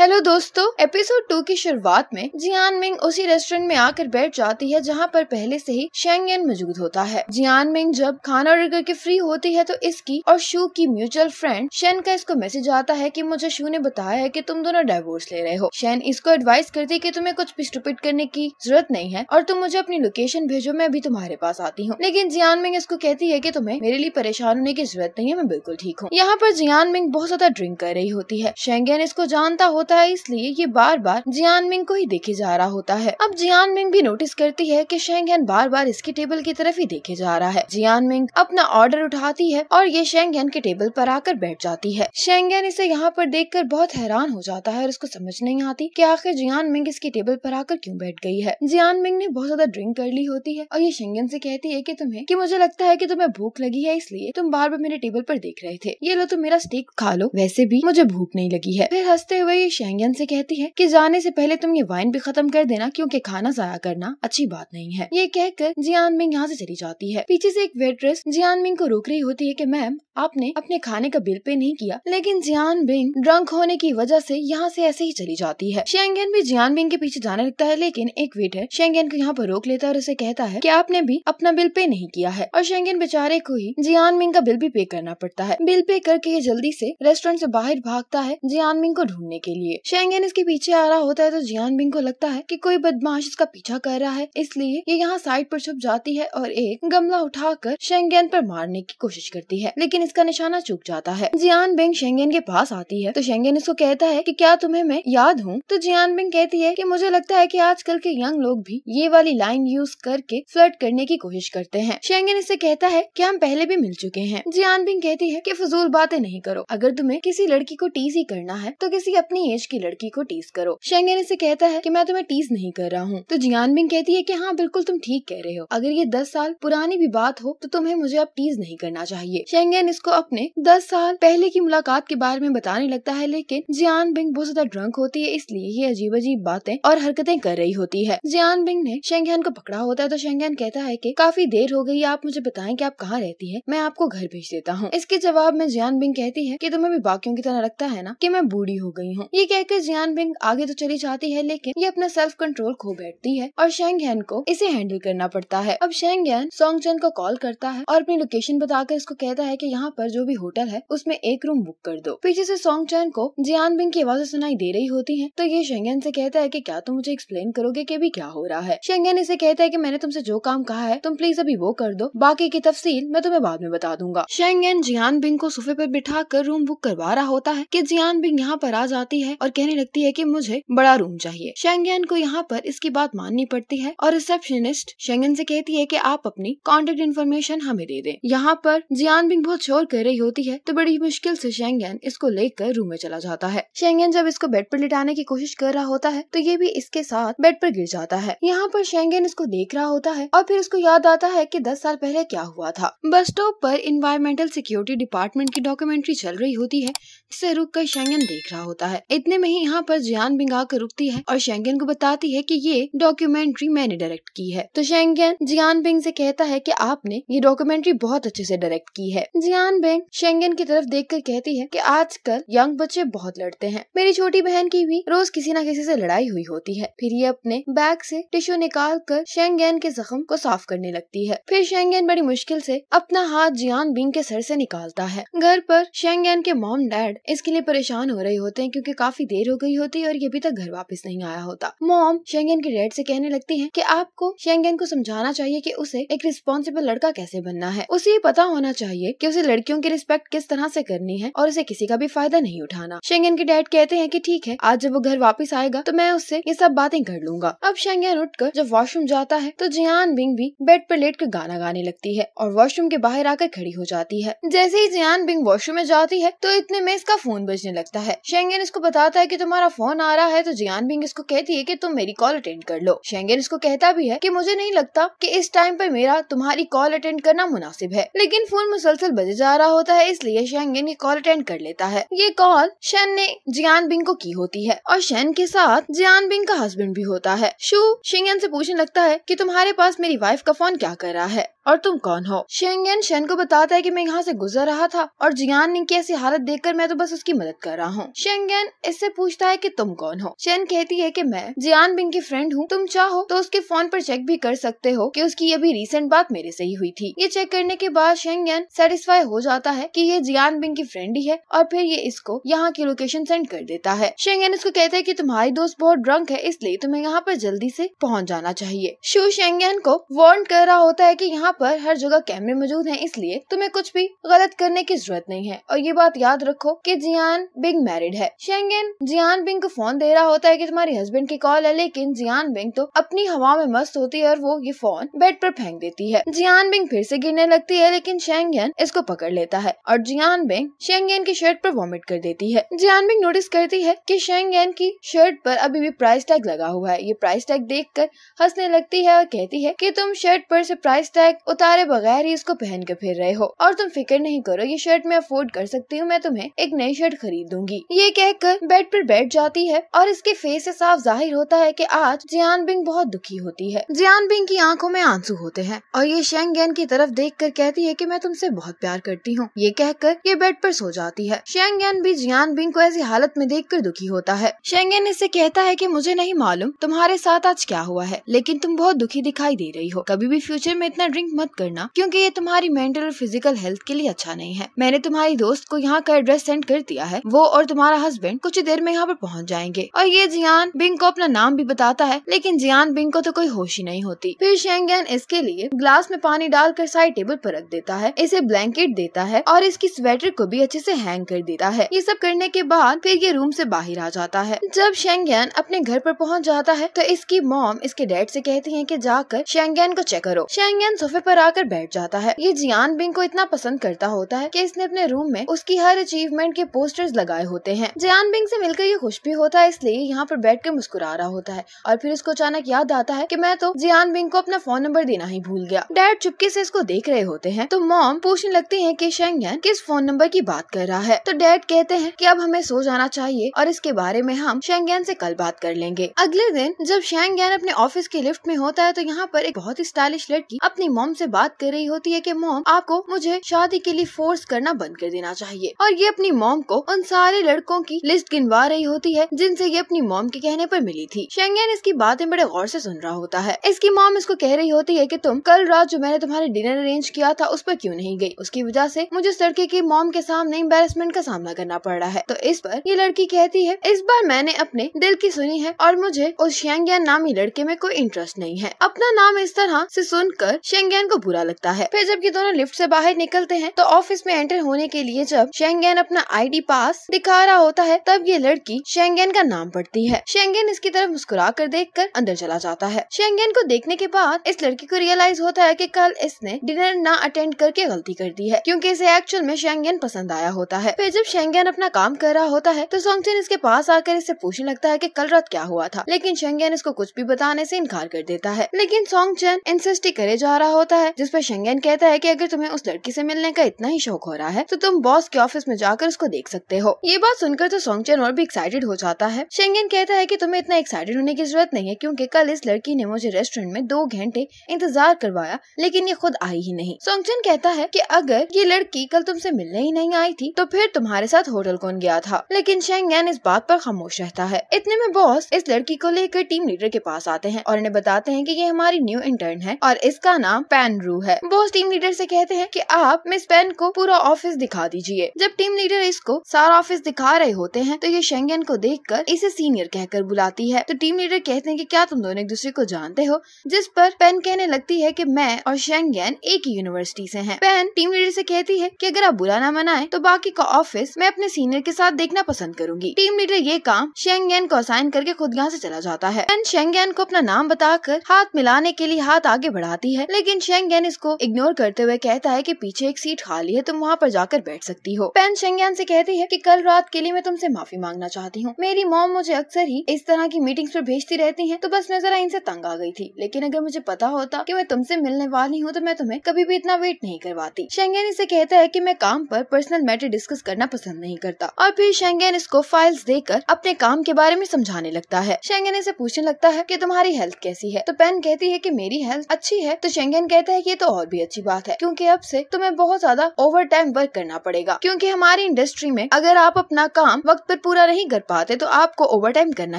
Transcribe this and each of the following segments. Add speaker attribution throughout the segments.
Speaker 1: hello दोस्तों episode to की शुरुआत में जियान मिंग उसी रेस्टोरेंट में आकर बैठ जाती है जहां पर पहले से ही शेंगयन मौजूद होता है जियान मिंग जब खाना ऑर्डर करके फ्री होती है तो इसकी और शू की म्यूचुअल फ्रेंड शेन का इसको मैसेज आता है कि मुझे शू ने बताया है कि तुम दोनों डाइवोर्स ले रहे हो शेन इसको एडवाइस करती है की तुम्हें कुछ भी स्टूपिट करने की जरूरत नहीं है और तुम मुझे अपनी लोकेशन भेजो मैं अभी तुम्हारे पास आती हूँ लेकिन जियान मिंग इसको कहती है की तुम्हें मेरे लिए परेशान होने की जरूरत नहीं है मैं बिल्कुल ठीक हूँ यहाँ पर जियान मिंग बहुत ज्यादा ड्रिंक कर रही होती है शेंगे इसको जानता होता होता है इसलिए ये बार बार जियान मिंग को ही देखे जा रहा होता है अब जियान मिंग भी नोटिस करती है की शेंगहन बार बार इसके टेबल की तरफ ही देखे जा रहा है जियान मिंग अपना ऑर्डर उठाती है और ये शेंगहन के टेबल पर आकर बैठ जाती है शेंगहन इसे यहाँ पर कर बहुत हैरान हो जाता है और इसको समझ नहीं आती की आखिर जियान मिंग इसके टेबल पर आकर क्यूँ बैठ गई है जियान मिंग ने बहुत ज्यादा ड्रिंक कर ली होती है और ये शेंगन से कहती है कि तुम्हें कि मुझे लगता है कि तुम्हें भूख लगी है इसलिए तुम बार बार मेरे टेबल पर देख रहे थे ये लो तुम तो मेरा स्टेक खा लो वैसे भी मुझे भूख नहीं लगी है फिर हंसते हुए ये शेंगन से कहती है कि जाने से पहले तुम ये वाइन भी खत्म कर देना क्योंकि खाना जाया करना अच्छी बात नहीं है ये कहकर जियान मिंग यहाँ से चली जाती है पीछे से एक वेट्रेस जियान मिंग को रोक रही होती है कि मैम आपने अपने खाने का बिल पे नहीं किया लेकिन जियान बिंग ड्रंक होने की वजह से यहाँ से ऐसे ही चली जाती है शेंगन भी जियान बिंग के पीछे जाने लगता है लेकिन एक वेटर शेंगन को यहाँ पर रोक लेता है और उसे कहता है की आपने भी अपना बिल पे नहीं किया है और शेंगन बेचारे को ही जियान मिंग का बिल भी पे करना पड़ता है बिल पे करके ये जल्दी से रेस्टोरेंट से बाहर भागता है जियान मिंग को ढूंढने के लिए लिए शेंगेन इसके पीछे आ रहा होता है तो जियान बिंग को लगता है कि कोई बदमाश इसका पीछा कर रहा है इसलिए ये यहाँ साइड पर छुप जाती है और एक गमला उठाकर शेंगेन पर मारने की कोशिश करती है लेकिन इसका निशाना चूक जाता है जियान बिंग शेंगेन के पास आती है तो शेंगेन इसको कहता है की क्या तुम्हे मैं याद हूँ तो जियान बिंग कहती है की मुझे लगता है की आजकल के यंग लोग भी ये वाली लाइन यूज करके फ्लर्ट करने की कोशिश करते हैं शेंगेन इसे कहता है कि हम पहले भी मिल चुके हैं जियान बिंग कहती है कि फजूल बातें नहीं करो अगर तुम्हें किसी लड़की को ही करना है तो किसी अपनी एज एज की लड़की को टीस करो शेंगेन इसे कहता है कि मैं तुम्हें टीस नहीं कर रहा हूँ तो जियान बिंग कहती है की हाँ बिल्कुल तुम ठीक कह रहे हो अगर ये दस साल पुरानी भी बात हो तो तुम्हें मुझे अब टीज नहीं करना चाहिए शेंगेन इसको अपने दस साल पहले की मुलाकात के बारे में बताने लगता है लेकिन जियान बिंग बहुत ज्यादा ड्रंक होती है इसलिए ये अजीब अजीब बातें और हरकतें कर रही होती है जियान बिंग ने शेंगेन को पकड़ा होता है तो शेंगेन कहता है की काफी देर हो गई आप मुझे बताए की आप कहाँ रहती है मैं आपको घर भेज देता हूँ इसके जवाब में जियान बिंग कहती है की तुम्हें भी बाकियों की तरह लगता है ना की मैं बूढ़ी हो गई हूँ ये कहकर जियान बिंग आगे तो चली जाती है लेकिन ये अपना सेल्फ कंट्रोल खो बैठती है और शेंग हैन को इसे हैंडल करना पड़ता है अब शेंग हैन सोंग चन को कॉल करता है और अपनी लोकेशन बताकर इसको कहता है की यहाँ पर जो भी होटल है उसमें एक रूम बुक कर दो पीछे से सोंग चैन को जियान बिंग की आवाजें सुनाई दे रही होती है तो ये शेंगन से कहता है की क्या तुम मुझे एक्सप्लेन करोगे की अभी क्या हो रहा है शेंगन इसे कहता है की मैंने तुमसे जो काम कहा है तुम प्लीज अभी वो कर दो बाकी की तफसील मैं तुम्हें बाद में बता दूंगा शेंगन जियान बिंग को सोफे पर बिठा कर रूम बुक करवा रहा होता है की जियान बिंग यहाँ पर आ जाती है है और कहने लगती है कि मुझे बड़ा रूम चाहिए शेंगन को यहाँ पर इसकी बात माननी पड़ती है और रिसेप्शनिस्ट शेंगन से कहती है कि आप अपनी कॉन्टेक्ट इन्फॉर्मेशन हमें दे दें यहाँ पर बिंग बहुत शोर कर रही होती है तो बड़ी मुश्किल से शेंगन इसको लेकर रूम में चला जाता है शेंगन जब इसको बेड पर लिटाने की कोशिश कर रहा होता है तो ये भी इसके साथ बेड पर गिर जाता है यहाँ पर शेंगन इसको देख रहा होता है और फिर इसको याद आता है की दस साल पहले क्या हुआ था बस स्टॉप पर इन्वायरमेंटल सिक्योरिटी डिपार्टमेंट की डॉक्यूमेंट्री चल रही होती है जिसे रुक कर शेंगन देख रहा होता है इतने में ही यहाँ पर जियान बिंगा कर रुकती है और शेंगन को बताती है की ये डॉक्यूमेंट्री मैंने डायरेक्ट की है तो शेंगन जियान बिंग से कहता है की आपने ये डॉक्यूमेंट्री बहुत अच्छे से डायरेक्ट की है जियान बिंग शेंगन की तरफ देख कर कहती है की आजकल यंग बच्चे बहुत लड़ते हैं मेरी छोटी बहन की भी रोज किसी न किसी से लड़ाई हुई होती है फिर ये अपने बैग से टिश्यू निकाल कर शेंगेन के जख्म को साफ करने लगती है फिर शेंगेन बड़ी मुश्किल से अपना हाथ जियान बिंग के सर से निकालता है घर पर शेंगेन के मॉम डैड इसके लिए परेशान हो रहे होते हैं क्योंकि काफी देर हो गई होती और ये अभी तक घर वापस नहीं आया होता मॉम शेंगेन के डैड से कहने लगती है कि आपको शेंगेन को समझाना चाहिए कि उसे एक रिस्पॉन्सिबल लड़का कैसे बनना है उसे ये पता होना चाहिए कि उसे लड़कियों की रिस्पेक्ट किस तरह से करनी है और उसे किसी का भी फायदा नहीं उठाना शेंगेन के डैड कहते हैं कि ठीक है आज जब वो घर वापस आएगा तो मैं उससे ये सब बातें कर लूंगा अब शेंगेन कर जब वॉशरूम जाता है तो जियान बिंग भी बेड पर लेट कर गाना गाने लगती है और वॉशरूम के बाहर आकर खड़ी हो जाती है जैसे ही जियान बिंग वॉशरूम में जाती है तो इतने में इसका फोन बजने लगता है शेंगेन इसको बता बताता है कि तुम्हारा फोन आ रहा है तो जियान बिंग इसको कहती है कि तुम मेरी कॉल अटेंड कर लो शेंगेन इसको कहता भी है कि मुझे नहीं लगता कि इस टाइम पर मेरा तुम्हारी कॉल अटेंड करना मुनासिब है लेकिन फोन मुसलसल बजे जा रहा होता है इसलिए शेंगेन ये कॉल अटेंड कर लेता है ये कॉल शेन ने जियान बिंग को की होती है और शेन के साथ जियान बिंग का हस्बैंड भी होता है शू शेंगेन से पूछने लगता है कि तुम्हारे पास मेरी वाइफ का फोन क्या कर रहा है और तुम कौन हो शेंगेन शेन को बताता है कि मैं यहाँ से गुजर रहा था और जियान ने की ऐसी हालत देखकर मैं तो बस उसकी मदद कर रहा हूँ शेंगेन इससे पूछता है कि तुम कौन हो चैन कहती है कि मैं जियान बिंग की फ्रेंड हूँ तुम चाहो तो उसके फोन पर चेक भी कर सकते हो कि उसकी अभी रिसेंट बात मेरे से ही हुई थी ये चेक करने के बाद शेंग यान सेटिस्फाई हो जाता है कि ये जियान बिंग की फ्रेंड ही है और फिर ये इसको यहाँ की लोकेशन सेंड कर देता है शेंग यान इसको कहता है की तुम्हारी दोस्त बहुत ड्रंक है इसलिए तुम्हें यहाँ पर जल्दी से पहुँच जाना चाहिए शु शेंग यान को वार्न कर रहा होता है की यहाँ पर हर जगह कैमरे मौजूद है इसलिए तुम्हें कुछ भी गलत करने की जरूरत नहीं है और ये बात याद रखो की जियान बिंग मैरिड है शेंग लेकिन जियान बिंग को फोन दे रहा होता है कि तुम्हारी हस्बैंड की कॉल है लेकिन जियान बिंग तो अपनी हवा में मस्त होती है और वो ये फोन बेड पर फेंक देती है जियान बिंग फिर से गिरने लगती है लेकिन शेंगयन इसको पकड़ लेता है और जियान बिंग शेंगयन की शर्ट पर वॉमिट कर देती है जियान बिंग नोटिस करती है कि शेंगयन की शर्ट पर अभी भी प्राइस टैग लगा हुआ है ये प्राइस टैग कर हंसने लगती है और कहती है की तुम शर्ट पर से प्राइस टैग उतारे बगैर ही इसको पहन के फिर रहे हो और तुम फिक्र नहीं करो ये शर्ट मैं अफोर्ड कर सकती हूँ मैं तुम्हें एक नई शर्ट खरीद दूंगी ये कहकर बेड पर बैठ जाती है और इसके फेस से साफ जाहिर होता है कि आज जियान बिंग बहुत दुखी होती है जियान बिंग की आंखों में आंसू होते हैं और ये गैन की तरफ देख कर कहती है की मैं तुमसे बहुत प्यार करती हूँ ये कहकर ये बेड पर सो जाती है शेंगेन भी जियान बिंग को ऐसी हालत में देख कर दुखी होता है शेंगेन इससे कहता है की मुझे नहीं मालूम तुम्हारे साथ आज क्या हुआ है लेकिन तुम बहुत दुखी दिखाई दे रही हो कभी भी फ्यूचर में इतना ड्रिंक मत करना क्योंकि ये तुम्हारी मेंटल और फिजिकल हेल्थ के लिए अच्छा नहीं है मैंने तुम्हारी दोस्त को यहाँ का एड्रेस सेंड कर दिया है वो और तुम्हारा हस्बैंड कुछ कुछ ही देर में यहाँ पर पहुँच जाएंगे और ये जियान बिंग को अपना नाम भी बताता है लेकिन जियान बिंग को तो कोई होश ही नहीं होती फिर शेंगन इसके लिए ग्लास में पानी डालकर साइड टेबल पर रख देता है इसे ब्लैंकेट देता है और इसकी स्वेटर को भी अच्छे से हैंग कर देता है ये सब करने के बाद फिर ये रूम से बाहर आ जाता है जब शेंगन अपने घर पर पहुंच जाता है तो इसकी मॉम इसके डैड से कहती है कि जाकर शेंगन को चेक करो शेंगन सोफे पर आकर बैठ जाता है ये जियान बिंग को इतना पसंद करता होता है कि इसने अपने रूम में उसकी हर अचीवमेंट के पोस्टर्स लगाए होते हैं जियान बिंग बिंग से मिलकर ये खुश भी होता है इसलिए यहाँ पर बैठ कर मुस्कुरा रहा होता है और फिर उसको अचानक याद आता है की मैं तो जियान बिंग को अपना फोन नंबर देना ही भूल गया डैड चुपके से इसको देख रहे होते हैं तो मॉम पूछने लगती है की शेंगन किस फोन नंबर की बात कर रहा है तो डैड कहते हैं की अब हमें सो जाना चाहिए और इसके बारे में हम शेंगन से कल बात कर लेंगे अगले दिन जब शेंगन अपने ऑफिस के लिफ्ट में होता है तो यहाँ पर एक बहुत ही स्टाइलिश लड़की अपनी मॉम से बात कर रही होती है कि मॉम आपको मुझे शादी के लिए फोर्स करना बंद कर देना चाहिए और ये अपनी मॉम को उन सारे लड़कों की लिस्ट लिस्ट गिनवा रही होती है जिनसे ये अपनी मोम के कहने पर मिली थी शेंगेन इसकी बातें बड़े गौर से सुन रहा होता है इसकी मोम इसको कह रही होती है कि तुम कल रात जो मैंने तुम्हारे डिनर अरेंज किया था उस पर क्यों नहीं गई उसकी वजह से मुझे इस लड़के की मोम के सामने एम्बेसमेंट का सामना करना पड़ रहा है तो इस पर ये लड़की कहती है इस बार मैंने अपने दिल की सुनी है और मुझे उस शेंगेन नामी लड़के में कोई इंटरेस्ट नहीं है अपना नाम इस तरह से सुनकर शेंगेन को बुरा लगता है फिर जब ये दोनों लिफ्ट से बाहर निकलते हैं तो ऑफिस में एंटर होने के लिए जब शेंगेन अपना आईडी पास दिखा रहा होता है तब तब ये लड़की शेंगेन का नाम पढ़ती है शेंगेन इसकी तरफ मुस्कुरा कर देख कर अंदर चला जाता है शेंगेन को देखने के बाद इस लड़की को रियलाइज होता है की कल इसने डिनर न अटेंड करके गलती कर दी है क्यूँकी इसे एक्चुअल में शेंगेन पसंद आया होता है फिर जब शेंगेन अपना काम कर रहा होता है तो सोंगसेन इसके पास आकर इससे पूछने लगता है की कल रात क्या हुआ था लेकिन शेंगेन इसको कुछ भी बताने से इनकार कर देता है लेकिन सोंग चैन इंसिस्ट करे जा रहा होता है जिस पर शेंगेन कहता है कि अगर तुम्हें उस लड़की से मिलने का इतना ही शौक हो रहा है तो तुम बॉस के ऑफिस में जाकर उसको देख सकते हो ये बात सुनकर तो सोंग चेन और भी एक्साइटेड हो जाता है शेंगेन कहता है की तुम्हें इतना एक्साइटेड होने की जरूरत नहीं है क्यूँकी कल इस लड़की ने मुझे रेस्टोरेंट में दो घंटे इंतजार करवाया लेकिन ये खुद आई ही नहीं सोंगचन कहता है की अगर ये लड़की कल तुमसे मिलने ही नहीं आई थी तो फिर तुम्हारे साथ होटल कौन गया था लेकिन शेंगेन इस बात पर खामोश रहता है इतने में बॉस इस लड़की को लेकर टीम लीडर के पास आते हैं और इन्हें बताते हैं कि ये हमारी न्यू इंटर्न है और इसका नाम पैन रू है बॉस टीम लीडर से कहते हैं कि आप मिस पैन को पूरा ऑफिस दिखा दीजिए जब टीम लीडर इसको सारा ऑफिस दिखा रहे होते हैं तो ये शेंगन को देखकर इसे सीनियर कहकर बुलाती है तो टीम लीडर कहते हैं कि क्या तुम दोनों एक दूसरे को जानते हो जिस पर पेन कहने लगती है कि मैं और शेंगन एक ही यूनिवर्सिटी से हैं पेन टीम लीडर से कहती है कि अगर आप बुलाना ना मनाए तो बाकी का ऑफिस मैं अपने सीनियर के साथ देखना पसंद करूंगी टीम लीडर ये काम शेंगन को असाइन करके खुद यहाँ ऐसी चला जाता है पेन शेंगन को अपना नाम बताकर हाथ मिलाने के लिए हाथ आगे बढ़ाती है लेकिन शेंगन इसको इग्नोर करते हुए कहता है की पीछे एक सीट खाली है तुम वहाँ पर जाकर बैठ सकती हो पेन शेंगन ऐसी कहती है की कल रात के लिए मैं तुमसे माफी माफी मांगना चाहती हूँ मेरी मॉम मुझे अक्सर ही इस तरह की मीटिंग्स पर भेजती रहती है तो बस मैं जरा इनसे तंग आ गई थी लेकिन अगर मुझे पता होता की मैं तुमसे मिलने वाली हूँ तो मैं तुम्हें कभी भी इतना वेट नहीं करवाती शेंगेन इसे कहता है की मैं काम आरोप पर्सनल मैटर डिस्कस करना पसंद नहीं करता और फिर शेंगेन इसको फाइल्स देकर अपने काम के बारे में समझाने लगता है शेंगेन इसे पूछने लगता है की तुम्हारी हेल्थ कैसी है तो पेन कहती है की मेरी हेल्थ अच्छी है तो शेंगेन कहता है की ये तो और भी अच्छी बात है क्यूँकी अब ऐसी तुम्हें बहुत ज्यादा ओवर टाइम वर्क करना पड़ेगा क्यूँकी हमारी इंडस्ट्री में अगर आप अपना काम वक्त पर अगर पूरा नहीं कर पाते तो आपको ओवर टाइम करना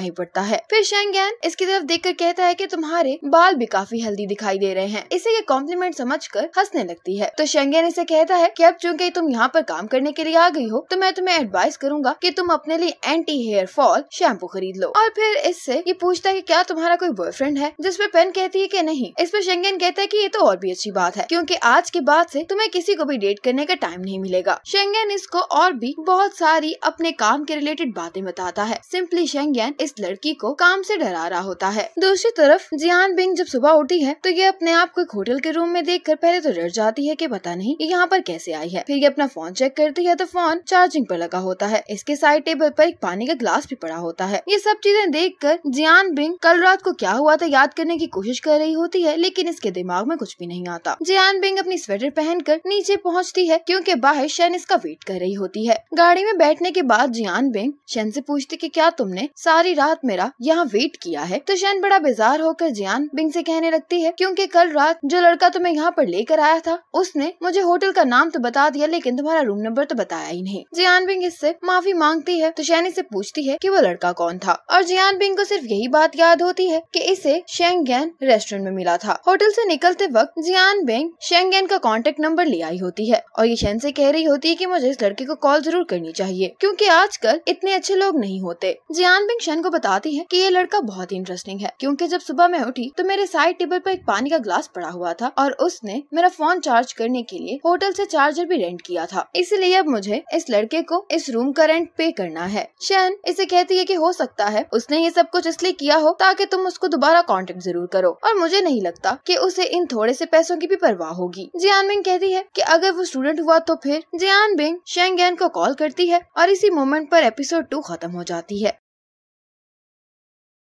Speaker 1: ही पड़ता है फिर शेंग इसकी तरफ देख कर कहता है की तुम्हारे बाल भी काफी हेल्दी दिखाई दे रहे हैं इसे ये कॉम्प्लीमेंट समझ कर हंसने लगती है तो शेंग इसे कहता है की अब चूंकि तुम यहाँ आरोप काम करने के लिए आ गई हो तो मैं तुम्हें एडवाइस करूंगा की तुम अपने लिए एंटी हेयर फॉल शैम्पू खरीद लो और फिर इससे ये पूछता है की क्या तुम्हारा कोई बॉयफ्रेंड है जिसपे पेन कहती है की नहीं इस पर शेंगेन कहता है की ये तो और भी अच्छी बात है क्यूँकी आज के बाद ऐसी तुम्हें किसी को भी डेट करने का टाइम नहीं मिलेगा शेंगेन इसको और भी बहुत सारी अपने काम के रिलेटेड रिलेटेड बातें बताता है सिंपली शेंगन इस लड़की को काम से डरा रहा होता है दूसरी तरफ जियान बिंग जब सुबह उठी है तो ये अपने आप को एक होटल के रूम में देख कर पहले तो डर जाती है की पता नहीं ये यहाँ पर कैसे आई है फिर ये अपना फोन चेक करती है तो फोन चार्जिंग पर लगा होता है इसके साइड टेबल पर एक पानी का ग्लास भी पड़ा होता है ये सब चीजें देख कर जियान बिंग कल रात को क्या हुआ था याद करने की कोशिश कर रही होती है लेकिन इसके दिमाग में कुछ भी नहीं आता जियान बिंग अपनी स्वेटर पहनकर नीचे पहुँचती है क्यूँकी बाहर शैन इसका वेट कर रही होती है गाड़ी में बैठने के बाद जियान बेंग शेन से पूछती कि क्या तुमने सारी रात मेरा यहाँ वेट किया है तो शेन बड़ा बेजार होकर जियान बिंग से कहने लगती है क्योंकि कल रात जो लड़का तुम्हें यहाँ पर लेकर आया था उसने मुझे होटल का नाम तो बता दिया लेकिन तुम्हारा रूम नंबर तो बताया ही नहीं जियान बिंग इससे माफी मांगती है तो शेन इसे पूछती है की वो लड़का कौन था और जियान बिंग को सिर्फ यही बात याद होती है की इसे शेंग रेस्टोरेंट में मिला था होटल ऐसी निकलते वक्त जियान बिंग शेंग का कॉन्टेक्ट नंबर ले आई होती है और ये शेन ऐसी कह रही होती है की मुझे इस लड़के को कॉल जरूर करनी चाहिए क्यूँकी आजकल इतने अच्छे लोग नहीं होते जियान बिंग शन को बताती है कि ये लड़का बहुत ही इंटरेस्टिंग है क्योंकि जब सुबह मैं उठी तो मेरे साइड टेबल पर एक पानी का ग्लास पड़ा हुआ था और उसने मेरा फोन चार्ज करने के लिए होटल से चार्जर भी रेंट किया था इसलिए अब मुझे इस लड़के को इस रूम का रेंट पे करना है शैन इसे कहती है की हो सकता है उसने ये सब कुछ इसलिए किया हो ताकि तुम उसको दोबारा कॉन्टेक्ट जरूर करो और मुझे नहीं लगता की उसे इन थोड़े ऐसी पैसों की भी परवाह होगी जियान बिंग कहती है की अगर वो स्टूडेंट हुआ तो फिर जियान बिंग शेंग को कॉल करती है और इसी मोमेंट पर एपिसोड टू खत्म हो जाती है